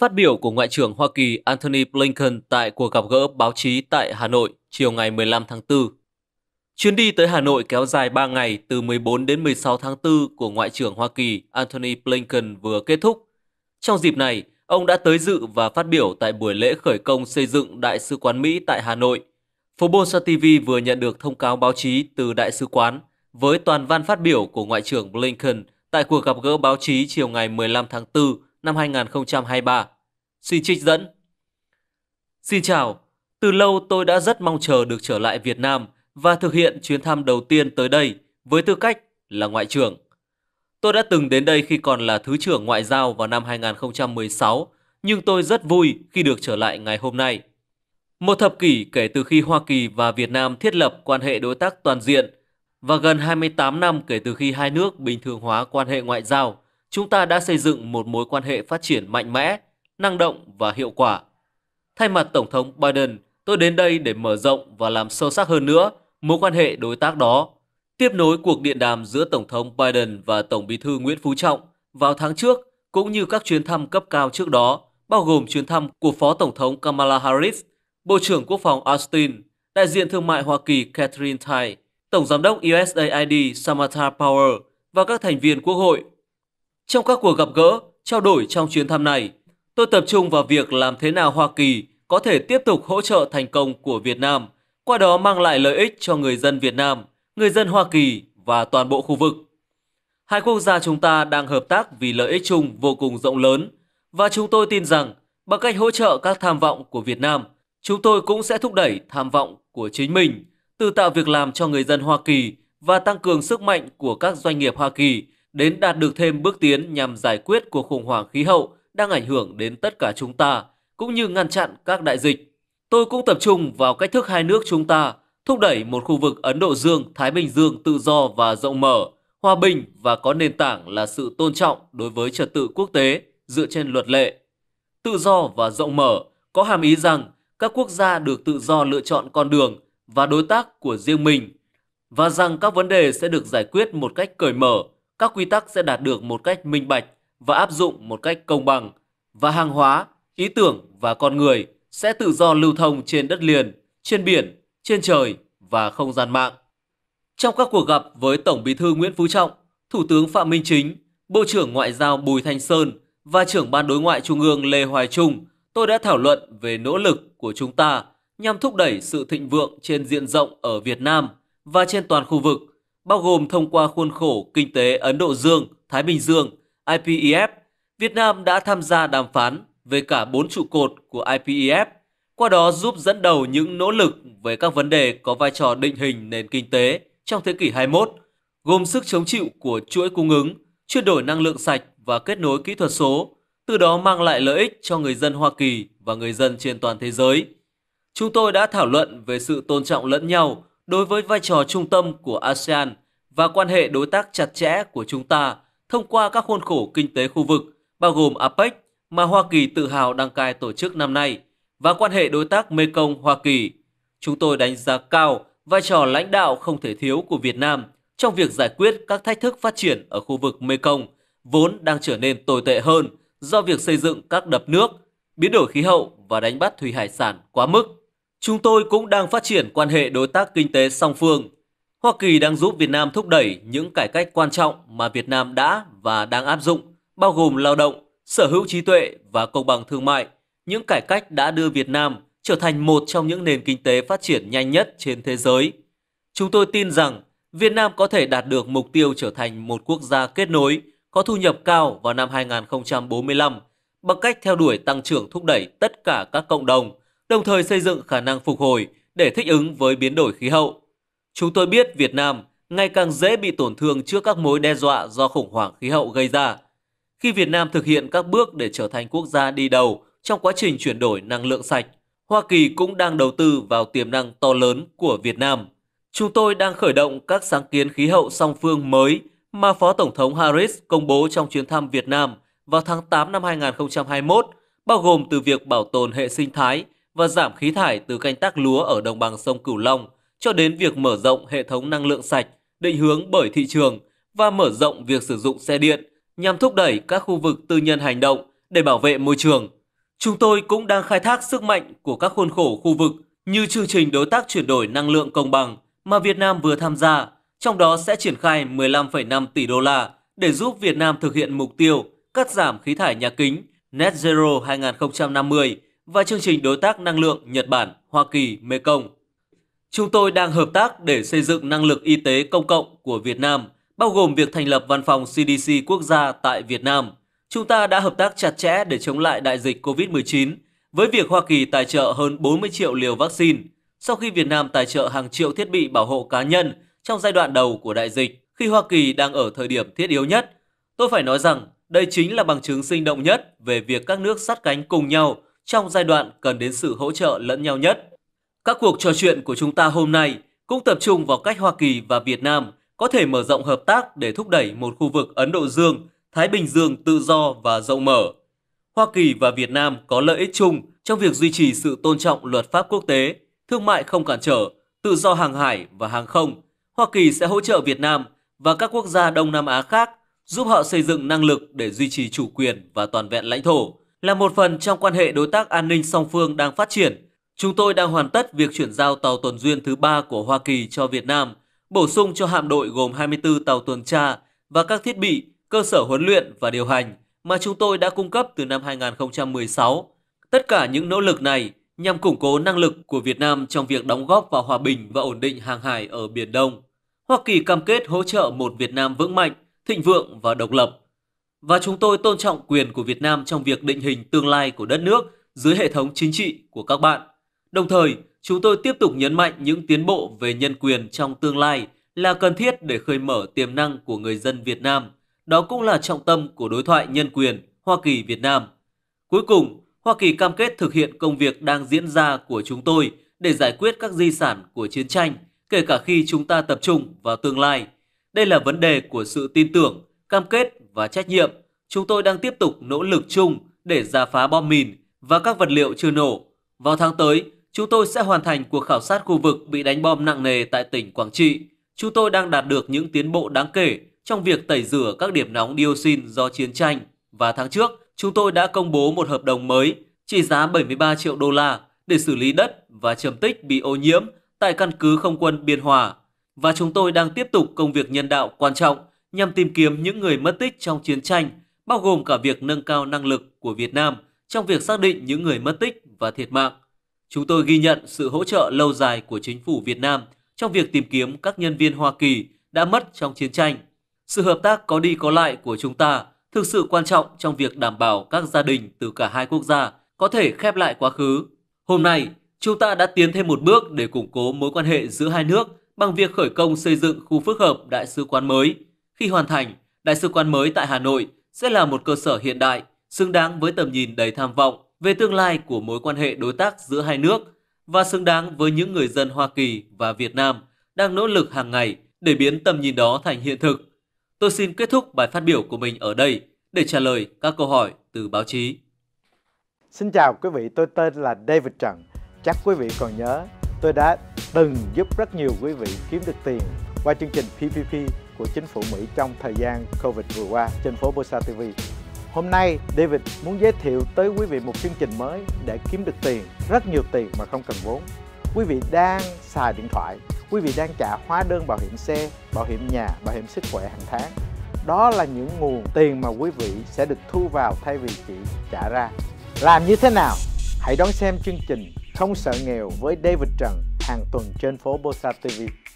Phát biểu của Ngoại trưởng Hoa Kỳ Antony Blinken tại cuộc gặp gỡ báo chí tại Hà Nội chiều ngày 15 tháng 4. Chuyến đi tới Hà Nội kéo dài 3 ngày từ 14 đến 16 tháng 4 của Ngoại trưởng Hoa Kỳ Antony Blinken vừa kết thúc. Trong dịp này, ông đã tới dự và phát biểu tại buổi lễ khởi công xây dựng Đại sứ quán Mỹ tại Hà Nội. Phố Bonsa TV vừa nhận được thông cáo báo chí từ Đại sứ quán với toàn văn phát biểu của Ngoại trưởng Blinken tại cuộc gặp gỡ báo chí chiều ngày 15 tháng 4 năm 2023. Xin trích dẫn. Xin chào, từ lâu tôi đã rất mong chờ được trở lại Việt Nam và thực hiện chuyến thăm đầu tiên tới đây với tư cách là ngoại trưởng. Tôi đã từng đến đây khi còn là Thứ trưởng Ngoại giao vào năm 2016, nhưng tôi rất vui khi được trở lại ngày hôm nay. Một thập kỷ kể từ khi Hoa Kỳ và Việt Nam thiết lập quan hệ đối tác toàn diện và gần 28 năm kể từ khi hai nước bình thường hóa quan hệ ngoại giao, chúng ta đã xây dựng một mối quan hệ phát triển mạnh mẽ, năng động và hiệu quả. Thay mặt Tổng thống Biden, tôi đến đây để mở rộng và làm sâu sắc hơn nữa mối quan hệ đối tác đó. Tiếp nối cuộc điện đàm giữa Tổng thống Biden và Tổng bí thư Nguyễn Phú Trọng vào tháng trước, cũng như các chuyến thăm cấp cao trước đó, bao gồm chuyến thăm của Phó Tổng thống Kamala Harris, Bộ trưởng Quốc phòng Austin, đại diện thương mại Hoa Kỳ Catherine Tai, Tổng giám đốc USAID Samantha Power và các thành viên quốc hội trong các cuộc gặp gỡ, trao đổi trong chuyến thăm này, tôi tập trung vào việc làm thế nào Hoa Kỳ có thể tiếp tục hỗ trợ thành công của Việt Nam, qua đó mang lại lợi ích cho người dân Việt Nam, người dân Hoa Kỳ và toàn bộ khu vực. Hai quốc gia chúng ta đang hợp tác vì lợi ích chung vô cùng rộng lớn và chúng tôi tin rằng bằng cách hỗ trợ các tham vọng của Việt Nam, chúng tôi cũng sẽ thúc đẩy tham vọng của chính mình từ tạo việc làm cho người dân Hoa Kỳ và tăng cường sức mạnh của các doanh nghiệp Hoa Kỳ đến đạt được thêm bước tiến nhằm giải quyết cuộc khủng hoảng khí hậu đang ảnh hưởng đến tất cả chúng ta, cũng như ngăn chặn các đại dịch. Tôi cũng tập trung vào cách thức hai nước chúng ta thúc đẩy một khu vực Ấn Độ Dương-Thái Bình Dương tự do và rộng mở, hòa bình và có nền tảng là sự tôn trọng đối với trật tự quốc tế dựa trên luật lệ. Tự do và rộng mở có hàm ý rằng các quốc gia được tự do lựa chọn con đường và đối tác của riêng mình và rằng các vấn đề sẽ được giải quyết một cách cởi mở các quy tắc sẽ đạt được một cách minh bạch và áp dụng một cách công bằng và hàng hóa, ý tưởng và con người sẽ tự do lưu thông trên đất liền, trên biển, trên trời và không gian mạng. Trong các cuộc gặp với Tổng Bí thư Nguyễn Phú Trọng, Thủ tướng Phạm Minh Chính, Bộ trưởng Ngoại giao Bùi Thanh Sơn và trưởng Ban Đối ngoại Trung ương Lê Hoài Trung, tôi đã thảo luận về nỗ lực của chúng ta nhằm thúc đẩy sự thịnh vượng trên diện rộng ở Việt Nam và trên toàn khu vực bao gồm thông qua khuôn khổ kinh tế Ấn Độ Dương, Thái Bình Dương, IPEF, Việt Nam đã tham gia đàm phán về cả bốn trụ cột của IPEF, qua đó giúp dẫn đầu những nỗ lực về các vấn đề có vai trò định hình nền kinh tế trong thế kỷ 21, gồm sức chống chịu của chuỗi cung ứng, chuyển đổi năng lượng sạch và kết nối kỹ thuật số, từ đó mang lại lợi ích cho người dân Hoa Kỳ và người dân trên toàn thế giới. Chúng tôi đã thảo luận về sự tôn trọng lẫn nhau đối với vai trò trung tâm của ASEAN và quan hệ đối tác chặt chẽ của chúng ta thông qua các khuôn khổ kinh tế khu vực, bao gồm APEC mà Hoa Kỳ tự hào đăng cai tổ chức năm nay và quan hệ đối tác Mekong-Hoa Kỳ. Chúng tôi đánh giá cao vai trò lãnh đạo không thể thiếu của Việt Nam trong việc giải quyết các thách thức phát triển ở khu vực Mekong, vốn đang trở nên tồi tệ hơn do việc xây dựng các đập nước, biến đổi khí hậu và đánh bắt thủy hải sản quá mức. Chúng tôi cũng đang phát triển quan hệ đối tác kinh tế song phương Hoa Kỳ đang giúp Việt Nam thúc đẩy những cải cách quan trọng mà Việt Nam đã và đang áp dụng, bao gồm lao động, sở hữu trí tuệ và công bằng thương mại. Những cải cách đã đưa Việt Nam trở thành một trong những nền kinh tế phát triển nhanh nhất trên thế giới. Chúng tôi tin rằng Việt Nam có thể đạt được mục tiêu trở thành một quốc gia kết nối, có thu nhập cao vào năm 2045 bằng cách theo đuổi tăng trưởng thúc đẩy tất cả các cộng đồng, đồng thời xây dựng khả năng phục hồi để thích ứng với biến đổi khí hậu Chúng tôi biết Việt Nam ngày càng dễ bị tổn thương trước các mối đe dọa do khủng hoảng khí hậu gây ra. Khi Việt Nam thực hiện các bước để trở thành quốc gia đi đầu trong quá trình chuyển đổi năng lượng sạch, Hoa Kỳ cũng đang đầu tư vào tiềm năng to lớn của Việt Nam. Chúng tôi đang khởi động các sáng kiến khí hậu song phương mới mà Phó Tổng thống Harris công bố trong chuyến thăm Việt Nam vào tháng 8 năm 2021, bao gồm từ việc bảo tồn hệ sinh thái và giảm khí thải từ canh tác lúa ở đồng bằng sông Cửu Long – cho đến việc mở rộng hệ thống năng lượng sạch định hướng bởi thị trường và mở rộng việc sử dụng xe điện nhằm thúc đẩy các khu vực tư nhân hành động để bảo vệ môi trường. Chúng tôi cũng đang khai thác sức mạnh của các khuôn khổ khu vực như chương trình đối tác chuyển đổi năng lượng công bằng mà Việt Nam vừa tham gia, trong đó sẽ triển khai 15,5 tỷ đô la để giúp Việt Nam thực hiện mục tiêu cắt giảm khí thải nhà kính Net Zero 2050 và chương trình đối tác năng lượng Nhật Bản, Hoa Kỳ, Mekong. Chúng tôi đang hợp tác để xây dựng năng lực y tế công cộng của Việt Nam, bao gồm việc thành lập văn phòng CDC quốc gia tại Việt Nam. Chúng ta đã hợp tác chặt chẽ để chống lại đại dịch COVID-19 với việc Hoa Kỳ tài trợ hơn 40 triệu liều vaccine, sau khi Việt Nam tài trợ hàng triệu thiết bị bảo hộ cá nhân trong giai đoạn đầu của đại dịch, khi Hoa Kỳ đang ở thời điểm thiết yếu nhất. Tôi phải nói rằng đây chính là bằng chứng sinh động nhất về việc các nước sát cánh cùng nhau trong giai đoạn cần đến sự hỗ trợ lẫn nhau nhất. Các cuộc trò chuyện của chúng ta hôm nay cũng tập trung vào cách Hoa Kỳ và Việt Nam có thể mở rộng hợp tác để thúc đẩy một khu vực Ấn Độ Dương, Thái Bình Dương tự do và rộng mở. Hoa Kỳ và Việt Nam có lợi ích chung trong việc duy trì sự tôn trọng luật pháp quốc tế, thương mại không cản trở, tự do hàng hải và hàng không. Hoa Kỳ sẽ hỗ trợ Việt Nam và các quốc gia Đông Nam Á khác giúp họ xây dựng năng lực để duy trì chủ quyền và toàn vẹn lãnh thổ, là một phần trong quan hệ đối tác an ninh song phương đang phát triển Chúng tôi đang hoàn tất việc chuyển giao tàu tuần duyên thứ ba của Hoa Kỳ cho Việt Nam, bổ sung cho hạm đội gồm 24 tàu tuần tra và các thiết bị, cơ sở huấn luyện và điều hành mà chúng tôi đã cung cấp từ năm 2016. Tất cả những nỗ lực này nhằm củng cố năng lực của Việt Nam trong việc đóng góp vào hòa bình và ổn định hàng hải ở Biển Đông. Hoa Kỳ cam kết hỗ trợ một Việt Nam vững mạnh, thịnh vượng và độc lập. Và chúng tôi tôn trọng quyền của Việt Nam trong việc định hình tương lai của đất nước dưới hệ thống chính trị của các bạn. Đồng thời, chúng tôi tiếp tục nhấn mạnh những tiến bộ về nhân quyền trong tương lai là cần thiết để khơi mở tiềm năng của người dân Việt Nam. Đó cũng là trọng tâm của đối thoại nhân quyền Hoa Kỳ-Việt Nam. Cuối cùng, Hoa Kỳ cam kết thực hiện công việc đang diễn ra của chúng tôi để giải quyết các di sản của chiến tranh, kể cả khi chúng ta tập trung vào tương lai. Đây là vấn đề của sự tin tưởng, cam kết và trách nhiệm. Chúng tôi đang tiếp tục nỗ lực chung để giả phá bom mìn và các vật liệu chưa nổ. Vào tháng tới, chúng tôi sẽ hoàn thành cuộc khảo sát khu vực bị đánh bom nặng nề tại tỉnh Quảng Trị. Chúng tôi đang đạt được những tiến bộ đáng kể trong việc tẩy rửa các điểm nóng dioxin do chiến tranh. Và tháng trước, chúng tôi đã công bố một hợp đồng mới trị giá 73 triệu đô la để xử lý đất và trầm tích bị ô nhiễm tại căn cứ không quân Biên Hòa. Và chúng tôi đang tiếp tục công việc nhân đạo quan trọng nhằm tìm kiếm những người mất tích trong chiến tranh, bao gồm cả việc nâng cao năng lực của Việt Nam trong việc xác định những người mất tích và thiệt mạng. Chúng tôi ghi nhận sự hỗ trợ lâu dài của chính phủ Việt Nam trong việc tìm kiếm các nhân viên Hoa Kỳ đã mất trong chiến tranh. Sự hợp tác có đi có lại của chúng ta thực sự quan trọng trong việc đảm bảo các gia đình từ cả hai quốc gia có thể khép lại quá khứ. Hôm nay, chúng ta đã tiến thêm một bước để củng cố mối quan hệ giữa hai nước bằng việc khởi công xây dựng khu phức hợp đại sứ quán mới. Khi hoàn thành, đại sứ quán mới tại Hà Nội sẽ là một cơ sở hiện đại, xứng đáng với tầm nhìn đầy tham vọng về tương lai của mối quan hệ đối tác giữa hai nước và xứng đáng với những người dân Hoa Kỳ và Việt Nam đang nỗ lực hàng ngày để biến tầm nhìn đó thành hiện thực. Tôi xin kết thúc bài phát biểu của mình ở đây để trả lời các câu hỏi từ báo chí. Xin chào quý vị, tôi tên là David Trần. Chắc quý vị còn nhớ, tôi đã từng giúp rất nhiều quý vị kiếm được tiền qua chương trình PPP của chính phủ Mỹ trong thời gian Covid vừa qua trên phố Bosa TV. Hôm nay David muốn giới thiệu tới quý vị một chương trình mới để kiếm được tiền, rất nhiều tiền mà không cần vốn. Quý vị đang xài điện thoại, quý vị đang trả hóa đơn bảo hiểm xe, bảo hiểm nhà, bảo hiểm sức khỏe hàng tháng. Đó là những nguồn tiền mà quý vị sẽ được thu vào thay vì chỉ trả ra. Làm như thế nào? Hãy đón xem chương trình Không sợ nghèo với David Trần hàng tuần trên phố Bosa TV.